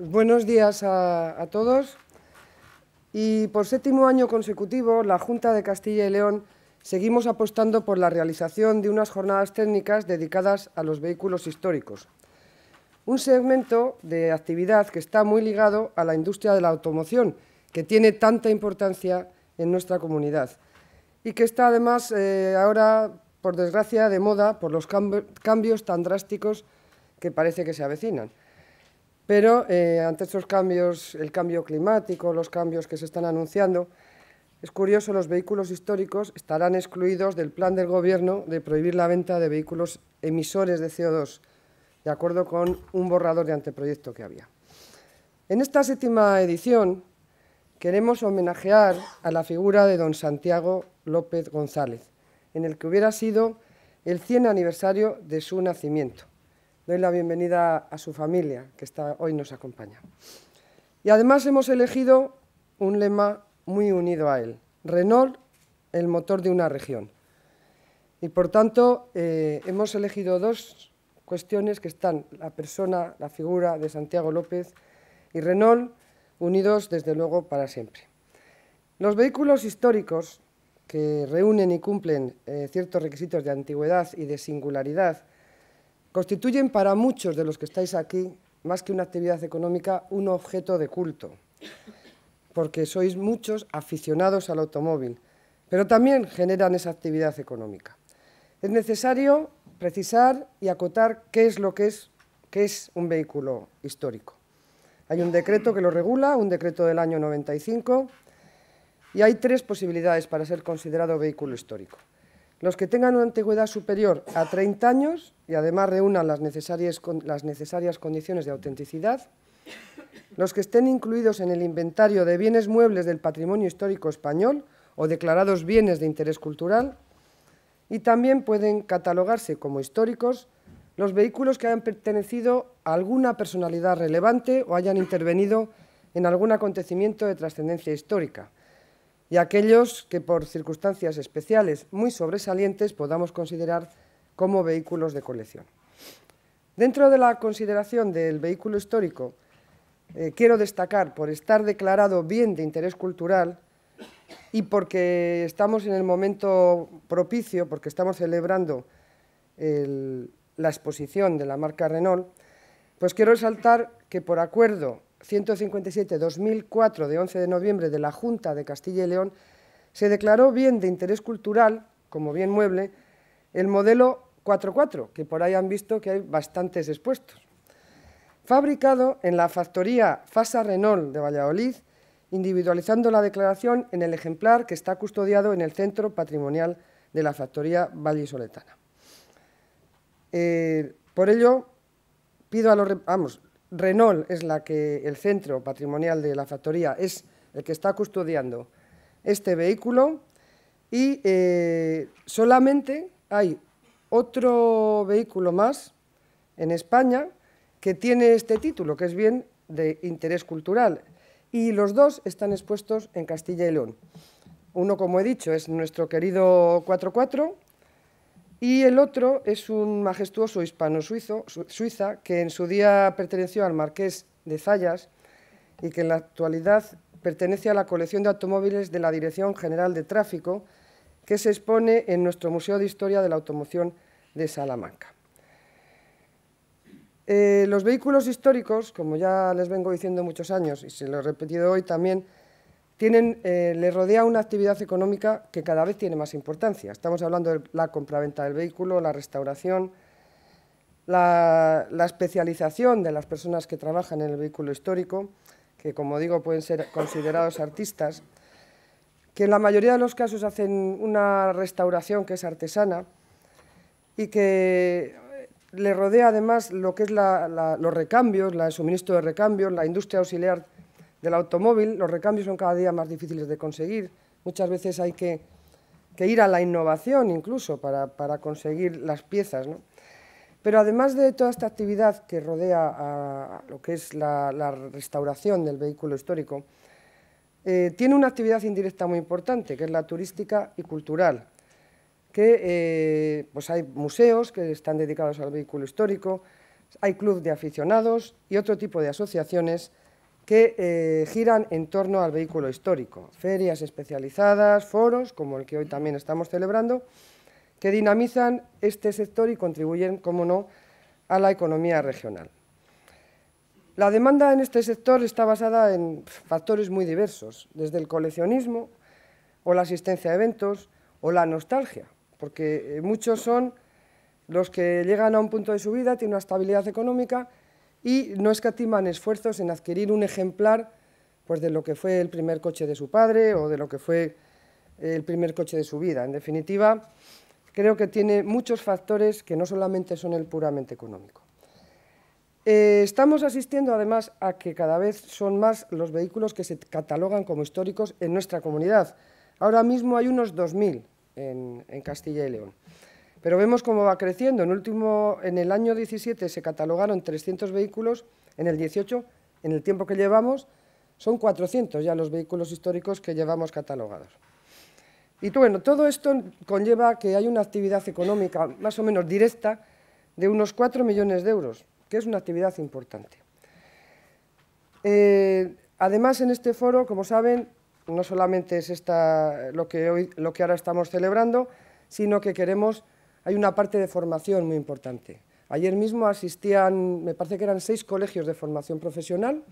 Buenos días a, todos. Y por séptimo año consecutivo, la Junta de Castilla y León seguimos apostando por la realización de unas jornadas técnicas dedicadas a los vehículos históricos. Un segmento de actividad que está muy ligado a la industria de la automoción, que tiene tanta importancia en nuestra comunidad y que está además eh, ahora, por desgracia, de moda por los cambios tan drásticos que parece que se avecinan. Pero eh, ante estos cambios, el cambio climático, los cambios que se están anunciando, es curioso, los vehículos históricos estarán excluidos del plan del Gobierno de prohibir la venta de vehículos emisores de CO2, de acuerdo con un borrador de anteproyecto que había. En esta séptima edición queremos homenajear a la figura de don Santiago López González, en el que hubiera sido el 100 aniversario de su nacimiento doy la bienvenida a su familia, que está, hoy nos acompaña. Y además hemos elegido un lema muy unido a él, Renault, el motor de una región. Y por tanto, eh, hemos elegido dos cuestiones que están la persona, la figura de Santiago López y Renault, unidos desde luego para siempre. Los vehículos históricos que reúnen y cumplen eh, ciertos requisitos de antigüedad y de singularidad constituyen para muchos de los que estáis aquí, más que una actividad económica, un objeto de culto, porque sois muchos aficionados al automóvil, pero también generan esa actividad económica. Es necesario precisar y acotar qué es lo que es, un vehículo histórico. Hay un decreto que lo regula, un decreto del año 95, y hay tres posibilidades para ser considerado vehículo histórico los que tengan una antigüedad superior a 30 años y además reúnan las necesarias, las necesarias condiciones de autenticidad, los que estén incluidos en el inventario de bienes muebles del patrimonio histórico español o declarados bienes de interés cultural, y también pueden catalogarse como históricos los vehículos que hayan pertenecido a alguna personalidad relevante o hayan intervenido en algún acontecimiento de trascendencia histórica, y aquellos que por circunstancias especiales muy sobresalientes podamos considerar como vehículos de colección. Dentro de la consideración del vehículo histórico, eh, quiero destacar por estar declarado bien de interés cultural y porque estamos en el momento propicio, porque estamos celebrando la exposición de la marca Renault, pues quiero resaltar que por acuerdo 157-2004 de 11 de noviembre de la Junta de Castilla y León, se declaró bien de interés cultural, como bien mueble, el modelo 4.4, que por ahí han visto que hay bastantes expuestos. Fabricado en la factoría Fasa Renault de Valladolid, individualizando la declaración en el ejemplar que está custodiado en el Centro Patrimonial de la Factoría Vallisoletana. Eh, por ello, pido a los, vamos, Renault es la que, el centro patrimonial de la factoría, es el que está custodiando este vehículo y eh, solamente hay otro vehículo más en España que tiene este título, que es bien de interés cultural, y los dos están expuestos en Castilla y León. Uno, como he dicho, es nuestro querido 44, y el otro es un majestuoso hispano suiza, que en su día perteneció al marqués de Zayas y que en la actualidad pertenece a la colección de automóviles de la Dirección General de Tráfico, que se expone en nuestro Museo de Historia de la Automoción de Salamanca. Eh, los vehículos históricos, como ya les vengo diciendo muchos años y se lo he repetido hoy también, tienen, eh, le rodea una actividad económica que cada vez tiene más importancia. Estamos hablando de la compraventa del vehículo, la restauración, la, especialización de las personas que trabajan en el vehículo histórico, que como digo pueden ser considerados artistas, que en la mayoría de los casos hacen una restauración que es artesana y que le rodea además lo que es los recambios, el suministro de recambios, la industria auxiliar del automóvil, los recambios son cada día más difíciles de conseguir. Muchas veces hay que, ir a la innovación incluso para, conseguir las piezas. Pero además de toda esta actividad que rodea a lo que es la, restauración del vehículo histórico, eh, tiene una actividad indirecta muy importante, que es la turística y cultural, que eh, pues hay museos que están dedicados al vehículo histórico, hay clubes de aficionados y otro tipo de asociaciones que eh, giran en torno al vehículo histórico, ferias especializadas, foros, como el que hoy también estamos celebrando, que dinamizan este sector y contribuyen, como no, a la economía regional. La demanda en este sector está basada en factores muy diversos, desde el coleccionismo o la asistencia a eventos o la nostalgia, porque eh, muchos son los que llegan a un punto de su vida, tienen una estabilidad económica y no escatiman esfuerzos en adquirir un ejemplar pues, de lo que fue el primer coche de su padre o de lo que fue el primer coche de su vida. En definitiva, creo que tiene muchos factores que no solamente son el puramente económico. Eh, estamos asistiendo además a que cada vez son más los vehículos que se catalogan como históricos en nuestra comunidad. Ahora mismo hay unos 2.000 en Castilla y León. Pero vemos cómo va creciendo. En, último, en el año 17 se catalogaron 300 vehículos, en el 18, en el tiempo que llevamos, son 400 ya los vehículos históricos que llevamos catalogados. Y bueno, todo esto conlleva que hay una actividad económica más o menos directa de unos 4 millones de euros, que es una actividad importante. Eh, además, en este foro, como saben, no solamente es esta, lo, que hoy, lo que ahora estamos celebrando, sino que queremos hay una parte de formación muy importante. Ayer mismo asistían, me parece que eran seis colegios de formación profesional,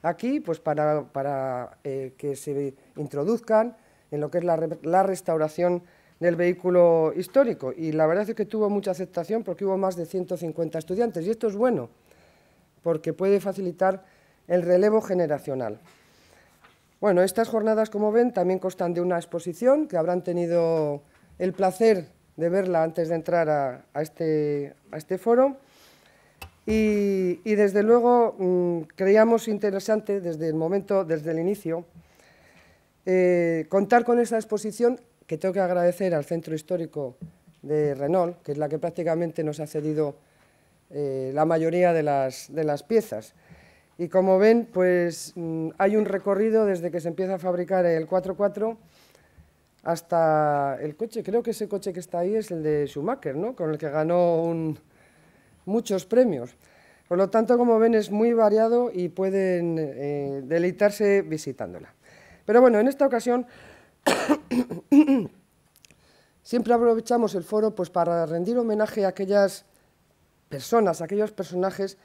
aquí pues para, eh, que se introduzcan en lo que es la, la restauración del vehículo histórico. Y la verdad es que tuvo mucha aceptación porque hubo más de 150 estudiantes. Y esto es bueno, porque puede facilitar el relevo generacional. Bueno, estas jornadas, como ven, también constan de una exposición que habrán tenido el placer de verla antes de entrar a, este, este, foro. Y, desde luego mm, creíamos interesante desde el momento, desde el inicio, eh, contar con esta exposición que tengo que agradecer al Centro Histórico de Renault, que es la que prácticamente nos ha cedido eh, la mayoría de las, piezas. Y como ven, pues mm, hay un recorrido desde que se empieza a fabricar el 44 hasta el coche, creo que ese coche que está ahí es el de Schumacher, ¿no? con el que ganó muchos premios. Por lo tanto, como ven, es muy variado y pueden eh, deleitarse visitándola. Pero bueno, en esta ocasión siempre aprovechamos el foro pues, para rendir homenaje a aquellas personas, a aquellos personajes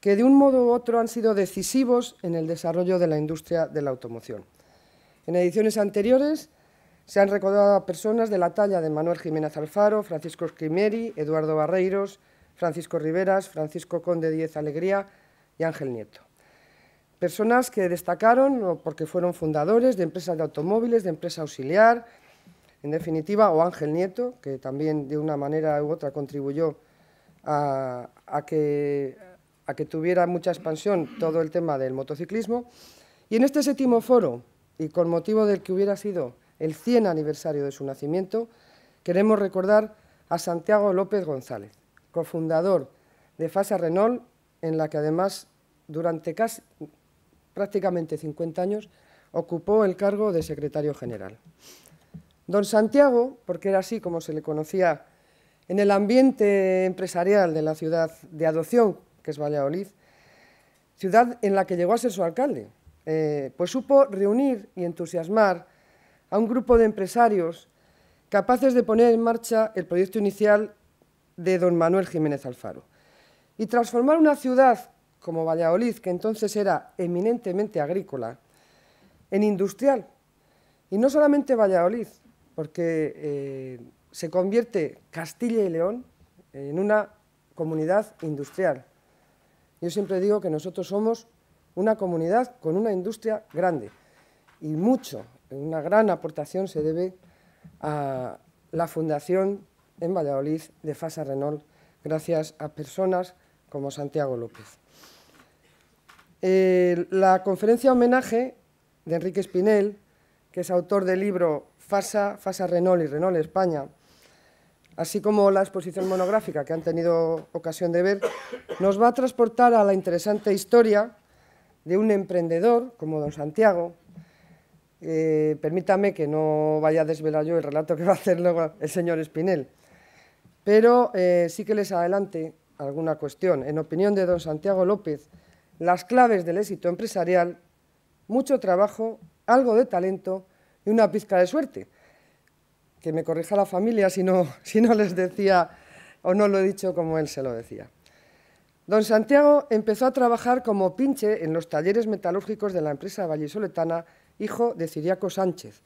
que de un modo u otro han sido decisivos en el desarrollo de la industria de la automoción. En ediciones anteriores se han recordado a personas de la talla de Manuel Jiménez Alfaro, Francisco Esquimeri, Eduardo Barreiros, Francisco Riveras, Francisco Conde Diez Alegría y Ángel Nieto. Personas que destacaron porque fueron fundadores de empresas de automóviles, de empresa auxiliar, en definitiva, o Ángel Nieto, que también de una manera u otra contribuyó a que tuviera mucha expansión todo el tema del motociclismo. Y en este séptimo foro, y con motivo del que hubiera sido el 100 aniversario de su nacimiento, queremos recordar a Santiago López González, cofundador de Fasa Renault, en la que además durante casi, prácticamente 50 años ocupó el cargo de secretario general. Don Santiago, porque era así como se le conocía en el ambiente empresarial de la ciudad de adopción, que es Valladolid, ciudad en la que llegó a ser su alcalde, eh, pues supo reunir y entusiasmar a un grupo de empresarios capaces de poner en marcha el proyecto inicial de don Manuel Jiménez Alfaro y transformar una ciudad como Valladolid, que entonces era eminentemente agrícola, en industrial. Y no solamente Valladolid, porque eh, se convierte Castilla y León en una comunidad industrial. Yo siempre digo que nosotros somos una comunidad con una industria grande y mucho, una gran aportación se debe a la Fundación en Valladolid de Fasa Renault, gracias a personas como Santiago López. la conferencia homenaje de Enrique Espinel, que es autor del libro Fasa, Fasa Renault y Renault España, así como la exposición monográfica que han tenido ocasión de ver, nos va a transportar a la interesante historia de un emprendedor como don Santiago, eh, permítame que no vaya a desvelar yo el relato que va a hacer luego el señor Espinel, pero eh, sí que les adelante alguna cuestión. En opinión de don Santiago López, las claves del éxito empresarial, mucho trabajo, algo de talento y una pizca de suerte. Que me corrija la familia si no, les decía o no lo he dicho como él se lo decía. Don Santiago empezó a trabajar como pinche en los talleres metalúrgicos de la empresa vallisoletana hijo de Ciriaco Sánchez,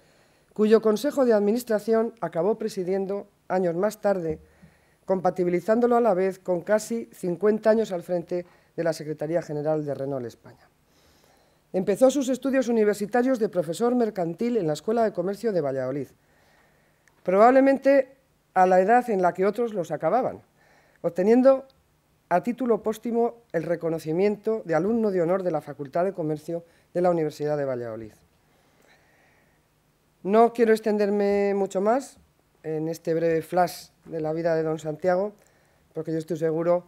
cuyo Consejo de Administración acabó presidiendo años más tarde, compatibilizándolo a la vez con casi 50 años al frente de la Secretaría General de Renault España. Empezó sus estudios universitarios de profesor mercantil en la Escuela de Comercio de Valladolid, probablemente a la edad en la que otros los acababan, obteniendo a título póstumo el reconocimiento de alumno de honor de la Facultad de Comercio de la Universidad de Valladolid. No quiero extenderme mucho más en este breve flash de la vida de don Santiago, porque yo estoy seguro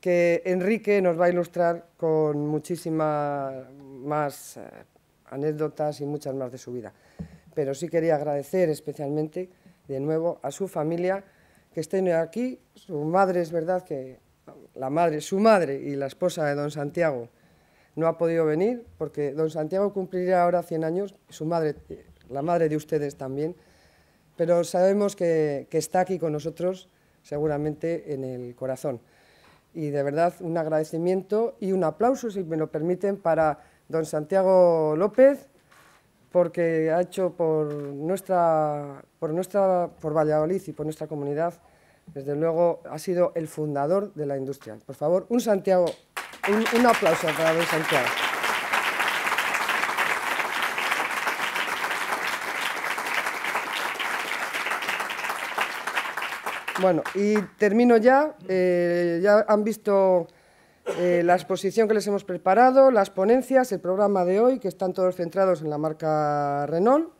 que Enrique nos va a ilustrar con muchísimas más eh, anécdotas y muchas más de su vida. Pero sí quería agradecer especialmente de nuevo a su familia que estén aquí. Su madre es verdad que la madre, su madre y la esposa de don Santiago no ha podido venir porque don Santiago cumplirá ahora 100 años, su madre la madre de ustedes también, pero sabemos que, está aquí con nosotros, seguramente en el corazón. Y de verdad, un agradecimiento y un aplauso, si me lo permiten, para don Santiago López, porque ha hecho por nuestra, por nuestra, por Valladolid y por nuestra comunidad, desde luego ha sido el fundador de la industria. Por favor, un Santiago, un, un aplauso para don Santiago. Bueno, y termino ya. Eh, ya han visto eh, la exposición que les hemos preparado, las ponencias, el programa de hoy, que están todos centrados en la marca Renault,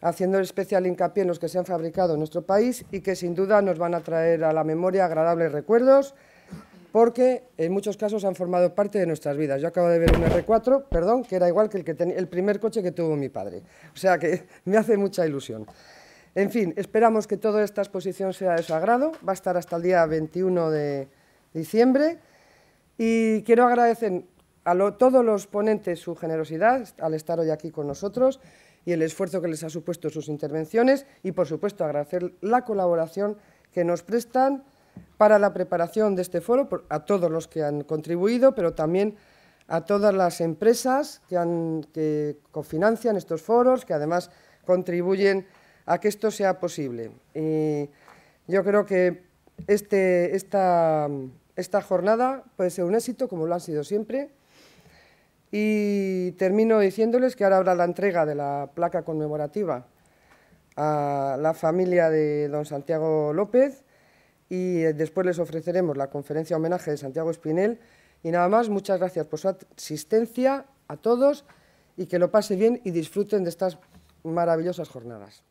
haciendo especial hincapié en los que se han fabricado en nuestro país y que sin duda nos van a traer a la memoria agradables recuerdos, porque en muchos casos han formado parte de nuestras vidas. Yo acabo de ver un R4, perdón, que era igual que el, que el primer coche que tuvo mi padre. O sea que me hace mucha ilusión. En fin, esperamos que toda esta exposición sea de su agrado. Va a estar hasta el día 21 de diciembre. Y quiero agradecer a todos los ponentes su generosidad al estar hoy aquí con nosotros y el esfuerzo que les ha supuesto sus intervenciones y, por supuesto, agradecer la colaboración que nos prestan para la preparación de este foro, a todos los que han contribuido, pero también a todas las empresas que, que cofinancian estos foros, que además contribuyen a que esto sea posible. Y yo creo que este, esta, jornada puede ser un éxito, como lo ha sido siempre, y termino diciéndoles que ahora habrá la entrega de la placa conmemorativa a la familia de don Santiago López y eh, después les ofreceremos la conferencia homenaje de Santiago Espinel. Y nada más, muchas gracias por su asistencia a todos y que lo pase bien y disfruten de estas maravillosas jornadas.